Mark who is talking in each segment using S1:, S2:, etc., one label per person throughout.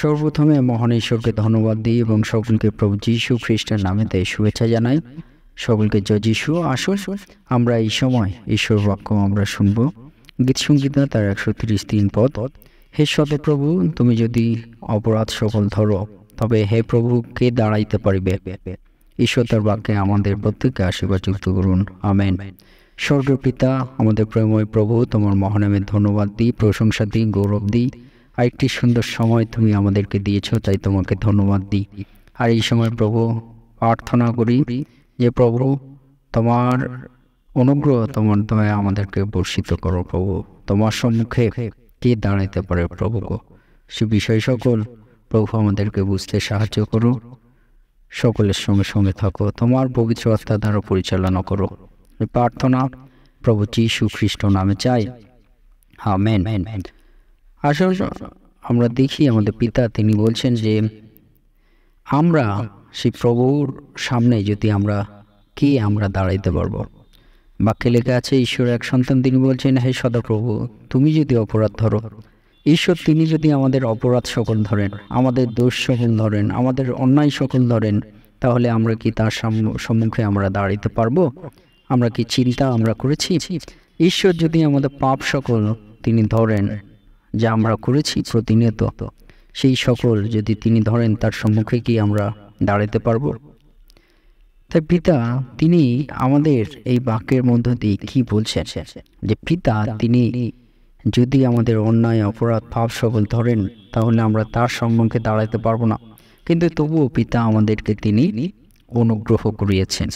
S1: সর্বপ্রথমে মহান ঈশ্বরকে ধন্যবাদ দিই এবং সকলকে প্রভু যীশু খ্রিস্টের নামেতে শুভেচ্ছা জানাই সকলকে জয় যীশু আসো আমরা এই সময় ঈশ্বর বাক্য আমরা শুনব গীত সঙ্গীতা তার একশো তিরিশ তিন পদ হে সবে প্রভু তুমি যদি অপরাধ সকল ধরো তবে হে প্রভু কে দাঁড়াইতে পারিবে ঈশ্বর তার বাক্যে আমাদের প্রত্যেককে আশীর্বাদ যুক্ত করুন আমেন স্বর্গের পিতা আমাদের প্রেময় প্রভু তোমার মহানামের ধন্যবাদ দিই প্রশংসা দিই গৌরব দিই আরেকটি সুন্দর সময় তুমি আমাদেরকে দিয়েছ তাই তোমাকে ধন্যবাদ দিই আর এই সময় প্রভু প্রার্থনা করি যে প্রভু তোমার অনুগ্রহ তোমার দয়া আমাদেরকে বর্ষিত করো প্রভু তোমার সম্মুখে কে দাঁড়াইতে পারে প্রভু সে বিষয় সকল প্রভু আমাদেরকে বুঝতে সাহায্য করো সকলের সঙ্গে সঙ্গে থাকো তোমার পবিত্র আত্মা দ্বারা পরিচালনা করো প্রার্থনা প্রভু যীশু খ্রিস্ট নামে চাই হ্যাঁ মেন আসলে আমরা দেখি আমাদের পিতা তিনি বলছেন যে আমরা সেই প্রভুর সামনে যদি আমরা কে আমরা দাঁড়াইতে পারবো বাক্যে লেখা আছে ঈশ্বর এক সন্তান তিনি বলছেন হে সদাপ্রভু তুমি যদি অপরাধ ধরো ঈশ্বর তিনি যদি আমাদের অপরাধ সকল ধরেন আমাদের দোষ সকল ধরেন আমাদের অন্যায় সকল ধরেন তাহলে আমরা কি তার সম্মুখে আমরা দাঁড়াইতে পারবো আমরা কি চিন্তা আমরা করেছি ঈশ্বর যদি আমাদের পাপ সকল তিনি ধরেন যা আমরা করেছি প্রতিনিয়ত সেই সকল যদি তিনি ধরেন তার সম্মুখে কি আমরা দাঁড়াতে পারব তাই পিতা তিনি আমাদের এই বাক্যের মধ্য দিয়ে কি বলছেন যে পিতা তিনি যদি আমাদের অন্যায় অপরাধ ভাব সকল ধরেন তাহলে আমরা তার সম্মুখে দাঁড়াতে পারবো না কিন্তু তবুও পিতা আমাদেরকে তিনি অনুগ্রহ করিয়েছেন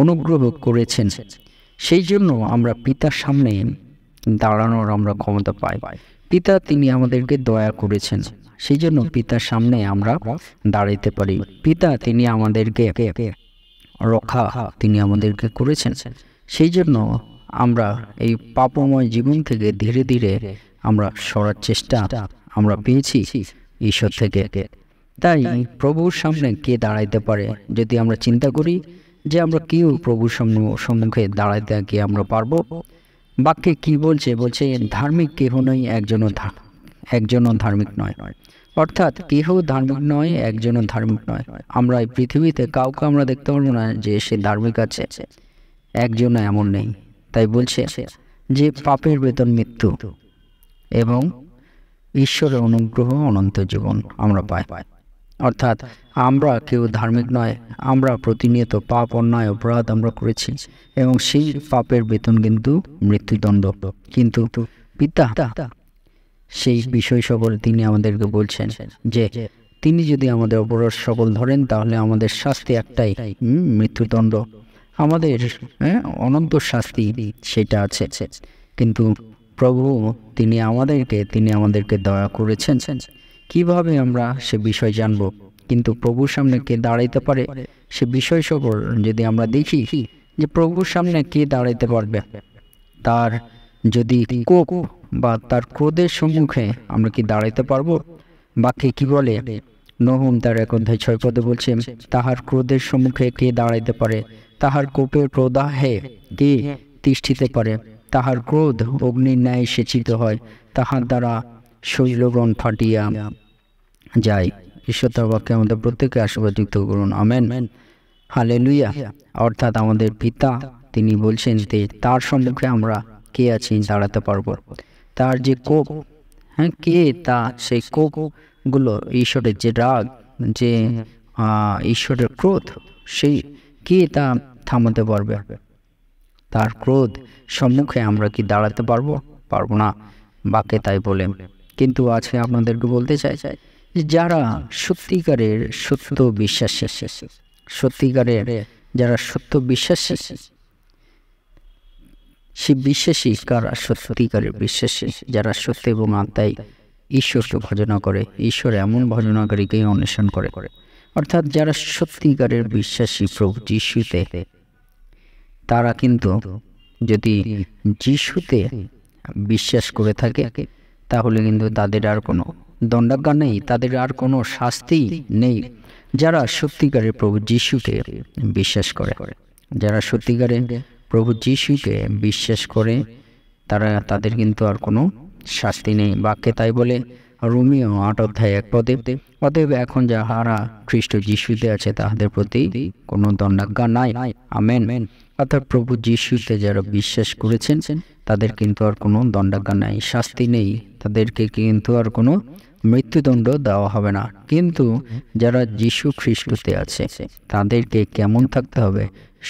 S1: অনুগ্রহ করেছেন সেই জন্য আমরা পিতার সামনে দাঁড়ানোর আমরা ক্ষমতা পাই পিতা তিনি আমাদেরকে দয়া করেছেন সেই জন্য পিতার সামনে আমরা দাঁড়াইতে পারি পিতা তিনি আমাদেরকে রক্ষা তিনি আমাদেরকে করেছেন সেই জন্য আমরা এই পাপময় জীবন থেকে ধীরে ধীরে আমরা সরার চেষ্টা আমরা পেয়েছি ঈশ্বর থেকে তাই প্রভুর সামনে কে দাঁড়াইতে পারে যদি আমরা চিন্তা করি যে আমরা কেউ প্রভুর সম্মুখে দাঁড়াইতে কি আমরা পারবো বাক্যে কি বলছে বলছে ধার্মিক কেহ নয় একজনও একজনও ধার্মিক নয় অর্থাৎ কেহ ধার্মিক নয় একজনও ধার্মিক নয় আমরা এই পৃথিবীতে কাউকে আমরা দেখতে পারবো না যে সে ধার্মিক আছে একজনও এমন নেই তাই বলছে যে পাপের বেতন মৃত্যু এবং ঈশ্বরের অনুগ্রহ অনন্ত জীবন আমরা পাই অর্থাৎ আমরা কেউ ধার্মিক নয় আমরা প্রতিনিয়ত পাপ অন্যায় অপরাধ আমরা করেছি এবং সেই পাপের বেতন কিন্তু মৃত্যুদণ্ড কিন্তু পিতা সেই বিষয় সকল তিনি আমাদেরকে বলছেন যে তিনি যদি আমাদের অপরাধ সকল ধরেন তাহলে আমাদের শাস্তি একটাই মৃত্যুদণ্ড আমাদের হ্যাঁ, অনন্ত শাস্তি সেটা আছে কিন্তু প্রভু তিনি আমাদেরকে তিনি আমাদেরকে দয়া করেছেন কিভাবে আমরা সে বিষয় জানব কিন্তু প্রভুর সামনে কে দাঁড়াইতে পারে সে বিষয় সবর যদি আমরা দেখি যে প্রভুর সামনে কে দাঁড়াইতে পারবে তার যদি কোপ বা তার ক্রোধের সম্মুখে আমরা কি দাঁড়াইতে পারবো কে কি বলে নহম তার এক অধ্যায় ছয় পদে বলছে তাহার ক্রোধের সম্মুখে কে দাঁড়াইতে পারে তাহার কোপের প্রদাহে কে তিষ্ঠিতে পারে তাহার ক্রোধ অগ্নির ন্যায় সেচিত হয় তাহার দ্বারা শৈলবন ফাটিয়া যাই ঈশ্বর তার বাক্যে আমাদের প্রত্যেককে আশীর্বাদযুক্ত করুন আমেন হালে লুইয়া অর্থাৎ আমাদের পিতা তিনি বলছেন যে তার সম্মুখে আমরা কে আছি দাঁড়াতে পারবো তার যে কোপ হ্যাঁ কে তা সেই কোপগুলো ঈশ্বরের যে রাগ যে ঈশ্বরের ক্রোধ সেই কে তা থামাতে পারবে তার ক্রোধ সম্মুখে আমরা কি দাঁড়াতে পারবো পারবো না বাকে তাই বলে কিন্তু আজকে আপনাদেরকে বলতে চাই চাই যারা সত্যিকারের সত্য বিশ্বাস সত্যিকারের যারা সত্য বিশ্বাস সে বিশ্বাসী কারা সত্যিকারের বিশ্বাসী যারা সত্য এবং আত্মায় ঈশ্বরকে ভজনা করে ঈশ্বর এমন ভজনাকারীকেই অন্বেষণ করে করে অর্থাৎ যারা সত্যিকারের বিশ্বাসী প্রভু যিশুতে তারা কিন্তু যদি যিশুতে বিশ্বাস করে থাকে তাহলে কিন্তু তাদের আর কোনো দণ্ডাজ্ঞা তাদের আর কোনো শাস্তি নেই যারা সত্যিকারে প্রভু যিশুকে বিশ্বাস করে যারা সত্যিকারে প্রভু যিশুকে বিশ্বাস করে তারা তাদের কিন্তু আর কোনো শাস্তি নেই বাক্যে তাই বলে রোমিও আট অধ্যায় এক পদে অতএব এখন যাহারা খ্রিস্ট যিশুতে আছে তাহাদের প্রতি কোনো দণ্ডাজ্ঞা নাই আমেন অর্থাৎ প্রভু যিশুতে যারা বিশ্বাস করেছেন তাদের কিন্তু আর কোনো দণ্ডাজ্ঞা নাই শাস্তি নেই তাদেরকে কিন্তু আর কোনো মৃত্যুদণ্ড দেওয়া হবে না কিন্তু যারা যিশু খ্রিস্টতে আছে তাদেরকে কেমন থাকতে হবে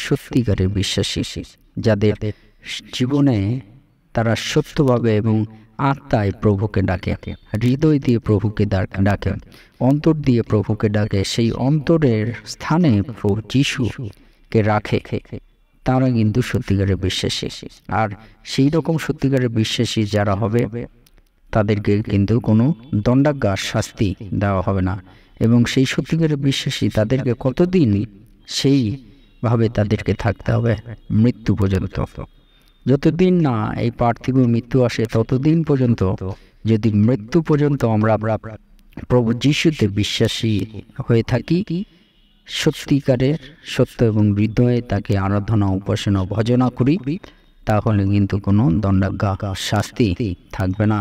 S1: সত্যিকারের বিশ্বাসী যাদের জীবনে তারা সত্যভাবে এবং আত্মায় প্রভুকে ডাকে হৃদয় দিয়ে প্রভুকে ডাকে অন্তর দিয়ে প্রভুকে ডাকে সেই অন্তরের স্থানে প্রভু যিশুকে রাখে তারা কিন্তু সত্যিকারের বিশ্বাসী আর সেই রকম সত্যিকারের বিশ্বাসী যারা হবে তাদেরকে কিন্তু কোনো দণ্ডাজ্ঞার শাস্তি দেওয়া হবে না এবং সেই সত্যিকারের বিশ্বাসী তাদেরকে কতদিন সেইভাবে তাদেরকে থাকতে হবে মৃত্যু পর্যন্ত যতদিন না এই পার্থিব মৃত্যু আসে ততদিন পর্যন্ত যদি মৃত্যু পর্যন্ত আমরা আমরা প্রভু যিশুতে বিশ্বাসী হয়ে থাকি সত্যিকারের সত্য এবং হৃদয়ে তাকে আরাধনা উপাসনা ভজনা করি তাহলে কিন্তু কোনো দণ্ডাজ্ঞা শাস্তি থাকবে না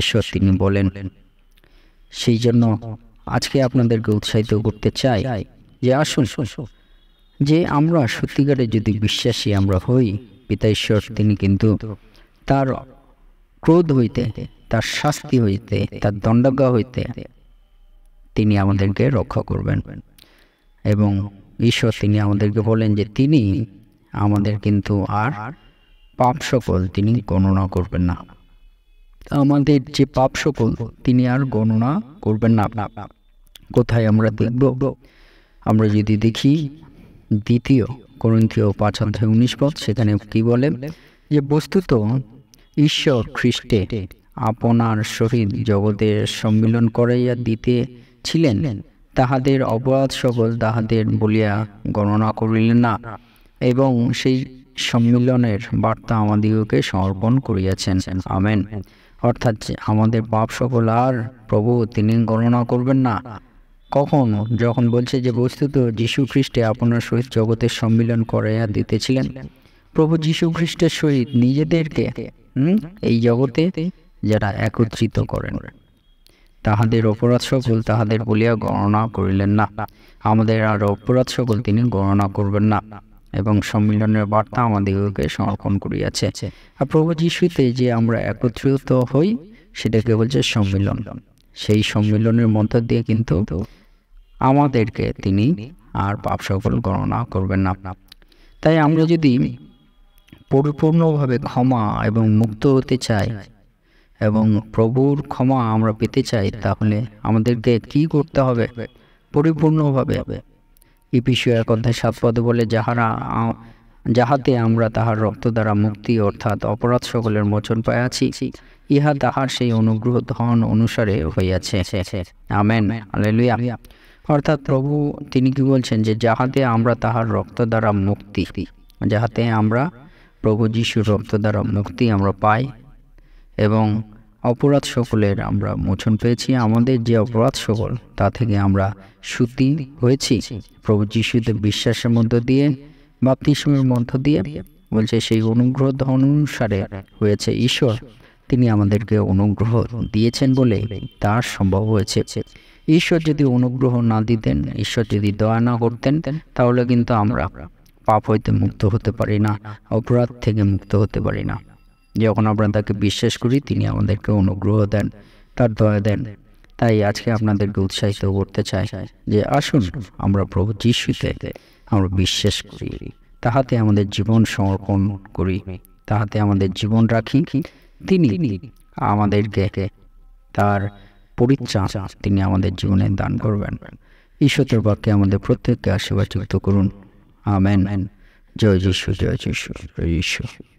S1: ঈশ্বর তিনি বলেন সেই জন্য আজকে আপনাদেরকে উৎসাহিত করতে চাই যে আসুন যে আমরা সত্যিকারে যদি বিশ্বাসী আমরা হই পিতা ঈশ্বর তিনি কিন্তু তার ক্রোধ হইতে তার শাস্তি হইতে তার দণ্ডজ্ঞা হইতে তিনি আমাদেরকে রক্ষা করবেন এবং ঈশ্বর তিনি আমাদেরকে বলেন যে তিনি আমাদের কিন্তু আর পাপ সকল তিনি গণনা করবেন না আমাদের যে পাপ সকল তিনি আর গণনা করবেন না কোথায় আমরা দেখব আমরা যদি দেখি দ্বিতীয় করন্থীয় পাঁচ অধ্যায় উনিশ পথ সেখানে কি বলে যে বস্তুত ঈশ্বর খ্রিস্টে আপনার সহিত জগতের সম্মিলন করাইয়া দিতে ছিলেন তাহাদের অপরাধ সকল তাহাদের বলিয়া গণনা করিলেন না এবং সেই সম্মিলনের বার্তা আমাদিগকে সমর্পণ করিয়াছেন আমেন অর্থাৎ আমাদের পাপ সকল আর প্রভু তিনি গণনা করবেন না কখন যখন বলছে যে বস্তুত যীশু খ্রিস্টে আপনার সহিত জগতের সম্মিলন করাইয়া দিতেছিলেন প্রভু যীশু খ্রিস্টের সহিত নিজেদেরকে এই জগতে যারা একত্রিত করেন তাহাদের অপরাধ সকল তাহাদের বলিয়া গণনা করিলেন না আমাদের আর অপরাধ সকল তিনি গণনা করবেন না এবং সম্মিলনের বার্তা আমাদেরকে সমর্পণ করিয়াছে আর প্রভু যিশুতে যে আমরা একত্রিত হই সেটাকে বলছে সম্মিলন সেই সম্মিলনের মধ্য দিয়ে কিন্তু আমাদেরকে তিনি আর পাপ সকল গণনা করবেন না তাই আমরা যদি পরিপূর্ণভাবে ক্ষমা এবং মুক্ত হতে চাই এবং প্রভুর ক্ষমা আমরা পেতে চাই তাহলে আমাদেরকে কি করতে হবে পরিপূর্ণভাবে এক অধ্যায় সাত পদে বলে যাহারা যাহাতে আমরা তাহার রক্ত দ্বারা মুক্তি অর্থাৎ অপরাধ সকলের মোচন পাইয়াছি ইহা তাহার সেই অনুগ্রহ ধন অনুসারে হইয়াছে আমেন অর্থাৎ প্রভু তিনি কি বলছেন যে যাহাতে আমরা তাহার রক্ত দ্বারা মুক্তি যাহাতে আমরা প্রভু যিশুর রক্ত দ্বারা মুক্তি আমরা পাই এবং অপরাধ সকলের আমরা মোচন পেয়েছি আমাদের যে অপরাধ সকল তা থেকে আমরা সুতি হয়েছি প্রভু যিশুতে বিশ্বাসের মধ্য দিয়ে বাপ্তিসমের মধ্য দিয়ে বলছে সেই অনুগ্রহ অনুসারে হয়েছে ঈশ্বর তিনি আমাদেরকে অনুগ্রহ দিয়েছেন বলে তার সম্ভব হয়েছে ঈশ্বর যদি অনুগ্রহ না দিতেন ঈশ্বর যদি দয়া না করতেন তাহলে কিন্তু আমরা পাপ হইতে মুক্ত হতে পারি না অপরাধ থেকে মুক্ত হতে পারি না যখন আমরা তাকে বিশ্বাস করি তিনি আমাদেরকে অনুগ্রহ দেন তার দয়া দেন তাই আজকে আপনাদেরকে উৎসাহিত করতে চাই যে আসুন আমরা প্রভু যিশুতে আমরা বিশ্বাস করি তাহাতে আমাদের জীবন সমর্পণ করি তাহাতে আমাদের জীবন রাখি তিনি আমাদেরকে তার পরিচয় তিনি আমাদের জীবনে দান করবেন ঈশ্বরের বাক্যে আমাদের প্রত্যেককে আশীর্বাদযুক্ত করুন আমেন জয় যিশু জয় যিশু জয় ঈশ্বর